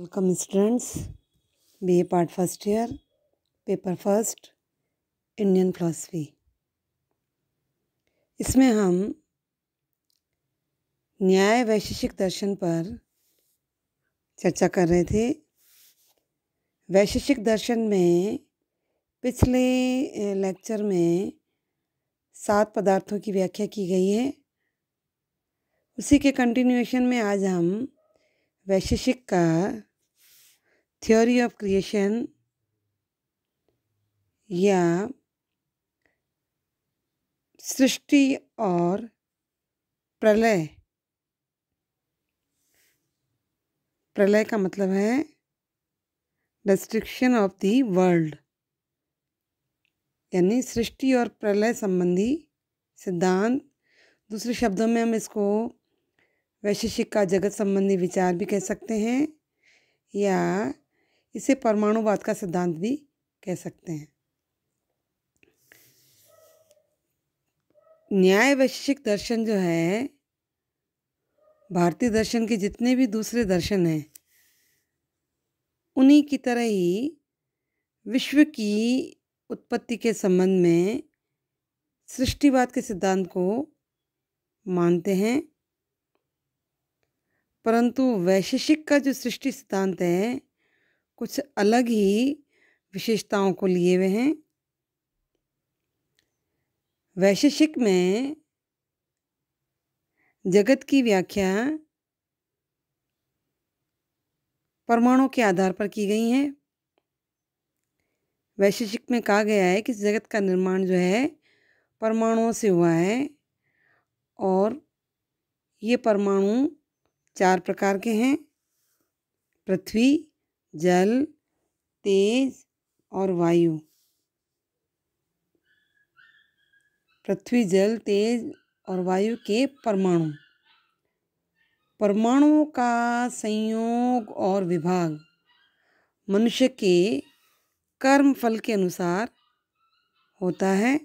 welcome students B A part first year paper first Indian philosophy इसमें हम न्याय वैशेषिक दर्शन पर चर्चा कर रहे थे वैशेषिक दर्शन में पिछले लेक्चर में सात पदार्थों की व्याख्या की गई है उसी के कंटिन्यूएशन में आज हम वैशेषिक का थ्योरी ऑफ क्रिएशन या सृष्टि और प्रलय प्रलय का मतलब है डिस्ट्रिक्शन ऑफ द वर्ल्ड यानी सृष्टि और प्रलय संबंधी सिद्धांत दूसरे शब्दों में हम इसको वैशेषिक का जगत संबंधी विचार भी कह सकते हैं या इसे परमाणुवाद का सिद्धांत भी कह सकते हैं न्याय वैशिक दर्शन जो है भारतीय दर्शन के जितने भी दूसरे दर्शन हैं उन्हीं की तरह ही विश्व की उत्पत्ति के संबंध में सृष्टिवाद के सिद्धांत को मानते हैं परंतु वैशेषिक का जो सृष्टि सिद्धांत है कुछ अलग ही विशेषताओं को लिए हुए हैं वैशेषिक में जगत की व्याख्या परमाणु के आधार पर की गई है वैशेषिक में कहा गया है कि जगत का निर्माण जो है परमाणुओं से हुआ है और ये परमाणु चार प्रकार के हैं पृथ्वी जल तेज और वायु पृथ्वी जल तेज और वायु के परमाणु परमाणुओं का संयोग और विभाग मनुष्य के कर्म फल के अनुसार होता है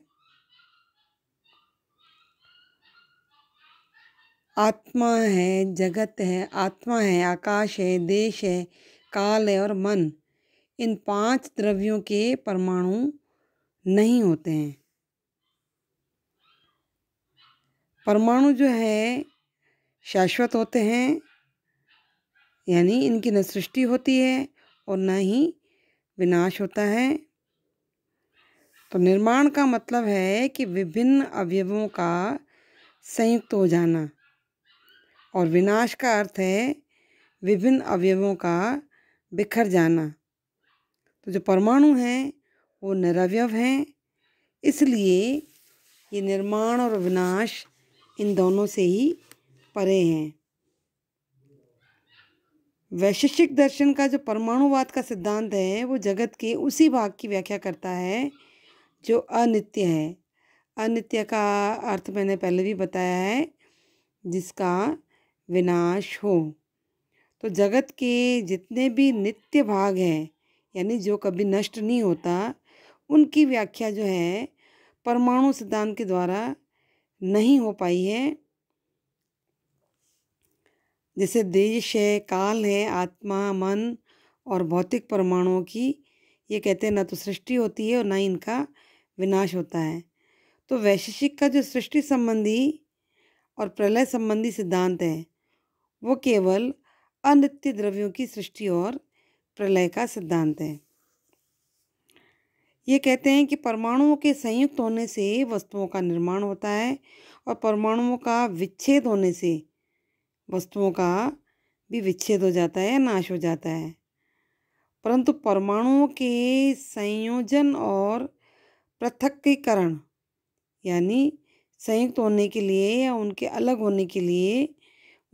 आत्मा है जगत है आत्मा है आकाश है देश है काल और मन इन पांच द्रव्यों के परमाणु नहीं होते हैं परमाणु जो है शाश्वत होते हैं यानी इनकी न सृष्टि होती है और न ही विनाश होता है तो निर्माण का मतलब है कि विभिन्न अवयवों का संयुक्त हो जाना और विनाश का अर्थ है विभिन्न अवयवों का बिखर जाना तो जो परमाणु हैं वो निरवयव हैं इसलिए ये निर्माण और विनाश इन दोनों से ही परे हैं वैशिष्टिक दर्शन का जो परमाणुवाद का सिद्धांत है वो जगत के उसी भाग की व्याख्या करता है जो अनित्य है अनित्य का अर्थ मैंने पहले भी बताया है जिसका विनाश हो तो जगत के जितने भी नित्य भाग हैं यानी जो कभी नष्ट नहीं होता उनकी व्याख्या जो है परमाणु सिद्धांत के द्वारा नहीं हो पाई है जैसे देश है काल है आत्मा मन और भौतिक परमाणुओं की ये कहते हैं ना तो सृष्टि होती है और ना इनका विनाश होता है तो वैशेषिक का जो सृष्टि संबंधी और प्रलय संबंधी सिद्धांत है वो केवल अनित्य द्रव्यों की सृष्टि और प्रलय का सिद्धांत है ये कहते हैं कि परमाणुओं के संयुक्त होने से वस्तुओं का निर्माण होता है और परमाणुओं का विच्छेद होने से वस्तुओं का भी विच्छेद हो जाता है नाश हो जाता है परंतु परमाणुओं के संयोजन और पृथक्कीकरण यानी संयुक्त होने के लिए या उनके अलग होने के लिए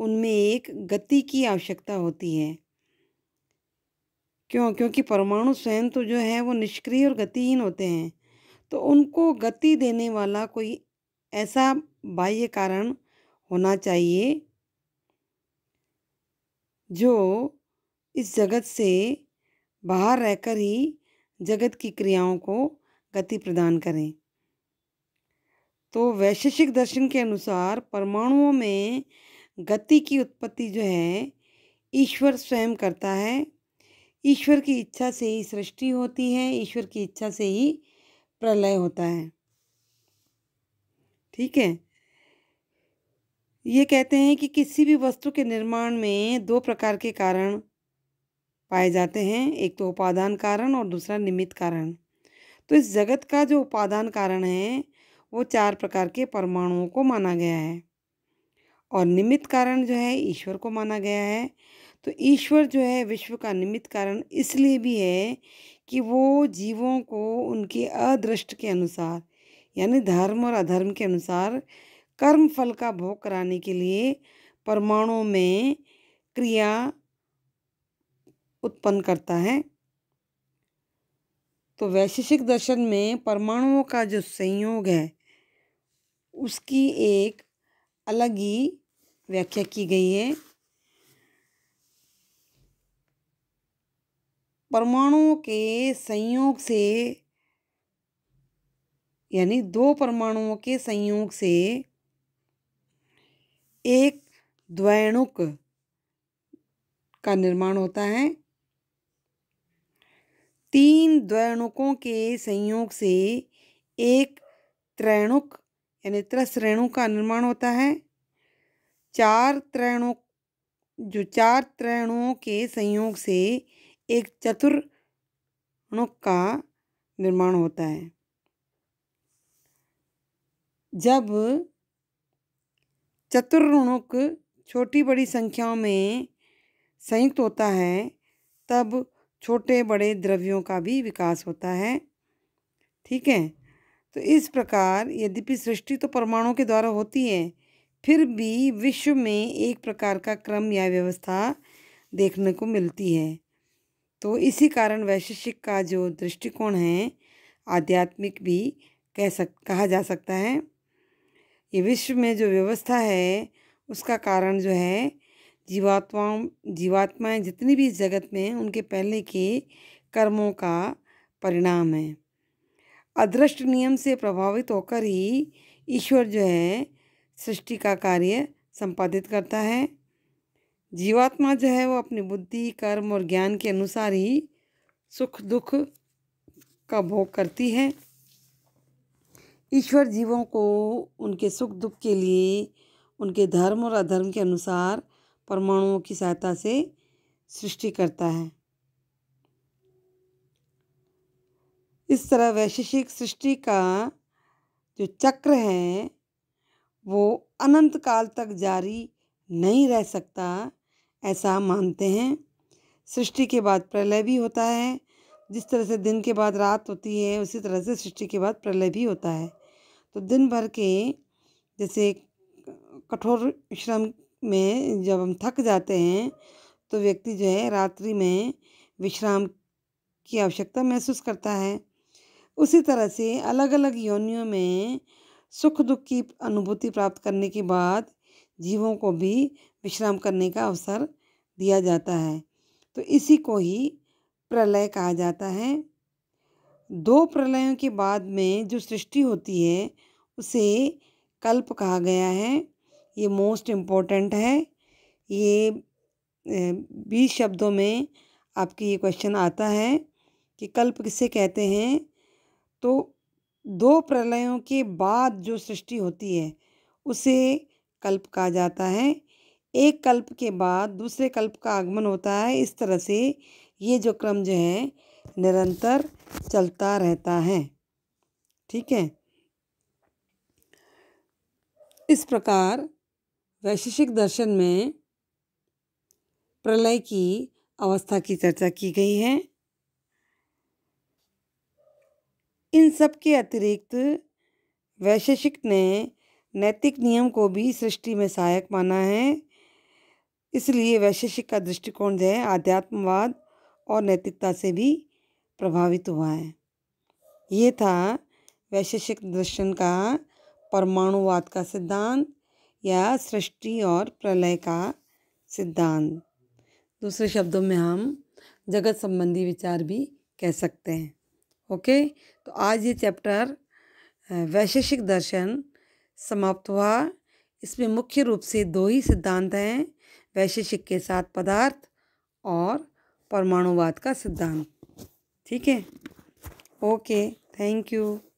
उनमें एक गति की आवश्यकता होती है क्यों क्योंकि परमाणु स्वयं तो जो है वो निष्क्रिय और गतिहीन होते हैं तो उनको गति देने वाला कोई ऐसा बाह्य कारण होना चाहिए जो इस जगत से बाहर रहकर ही जगत की क्रियाओं को गति प्रदान करें तो वैशेषिक दर्शन के अनुसार परमाणुओं में गति की उत्पत्ति जो है ईश्वर स्वयं करता है ईश्वर की इच्छा से ही सृष्टि होती है ईश्वर की इच्छा से ही प्रलय होता है ठीक है ये कहते हैं कि किसी भी वस्तु के निर्माण में दो प्रकार के कारण पाए जाते हैं एक तो उपादान कारण और दूसरा निमित्त कारण तो इस जगत का जो उपादान कारण है वो चार प्रकार के परमाणुओं को माना गया है और निमित्त कारण जो है ईश्वर को माना गया है तो ईश्वर जो है विश्व का निमित्त कारण इसलिए भी है कि वो जीवों को उनके अदृष्ट के अनुसार यानी धर्म और अधर्म के अनुसार कर्म फल का भोग कराने के लिए परमाणुओं में क्रिया उत्पन्न करता है तो वैशेषिक दर्शन में परमाणुओं का जो संयोग है उसकी एक अलग ही व्याख्या की गई है परमाणुओं के संयोग से यानी दो परमाणुओं के संयोग से एक द्वैणुक का निर्माण होता है तीन द्वैणुकों के संयोग से एक त्रैणुक यानी त्रश्रेणु का निर्माण होता है चार त्रैणों जो चार त्रैणों के संयोग से एक चतुर्णुक का निर्माण होता है जब चतुर्णुक छोटी बड़ी संख्याओं में संयुक्त होता है तब छोटे बड़े द्रव्यों का भी विकास होता है ठीक है तो इस प्रकार यद्यपि सृष्टि तो परमाणु के द्वारा होती है फिर भी विश्व में एक प्रकार का क्रम या व्यवस्था देखने को मिलती है तो इसी कारण वैशेषिक का जो दृष्टिकोण है आध्यात्मिक भी कह सक कहा जा सकता है ये विश्व में जो व्यवस्था है उसका कारण जो है जीवात्माओं जीवात्माएं जितनी भी इस जगत में हैं उनके पहले के कर्मों का परिणाम है अदृष्ट नियम से प्रभावित होकर ही ईश्वर जो है सृष्टि का कार्य संपादित करता है जीवात्मा जो है वो अपनी बुद्धि कर्म और ज्ञान के अनुसार ही सुख दुख का भोग करती है ईश्वर जीवों को उनके सुख दुख के लिए उनके धर्म और अधर्म के अनुसार परमाणुओं की सहायता से सृष्टि करता है इस तरह वैशेषिक सृष्टि का जो चक्र है वो अनंत काल तक जारी नहीं रह सकता ऐसा मानते हैं सृष्टि के बाद प्रलय भी होता है जिस तरह से दिन के बाद रात होती है उसी तरह से सृष्टि के बाद प्रलय भी होता है तो दिन भर के जैसे कठोर श्रम में जब हम थक जाते हैं तो व्यक्ति जो है रात्रि में विश्राम की आवश्यकता महसूस करता है उसी तरह से अलग अलग योनियों में सुख दुख की अनुभूति प्राप्त करने के बाद जीवों को भी विश्राम करने का अवसर दिया जाता है तो इसी को ही प्रलय कहा जाता है दो प्रलयों के बाद में जो सृष्टि होती है उसे कल्प कहा गया है ये मोस्ट इम्पॉर्टेंट है ये बीस शब्दों में आपके ये क्वेश्चन आता है कि कल्प किसे कहते हैं तो दो प्रलयों के बाद जो सृष्टि होती है उसे कल्प कहा जाता है एक कल्प के बाद दूसरे कल्प का आगमन होता है इस तरह से ये जो क्रम जो है निरंतर चलता रहता है ठीक है इस प्रकार वैशेषिक दर्शन में प्रलय की अवस्था की चर्चा की गई है इन सब के अतिरिक्त वैशेषिक ने नैतिक नियम को भी सृष्टि में सहायक माना है इसलिए वैशेषिक का दृष्टिकोण जो है आध्यात्मवाद और नैतिकता से भी प्रभावित हुआ है ये था वैशेषिक दर्शन का परमाणुवाद का सिद्धांत या सृष्टि और प्रलय का सिद्धांत दूसरे शब्दों में हम जगत संबंधी विचार भी कह सकते हैं ओके तो आज ये चैप्टर वैशेषिक दर्शन समाप्त हुआ इसमें मुख्य रूप से दो ही सिद्धांत हैं वैशेषिक के साथ पदार्थ और परमाणुवाद का सिद्धांत ठीक है ओके थैंक यू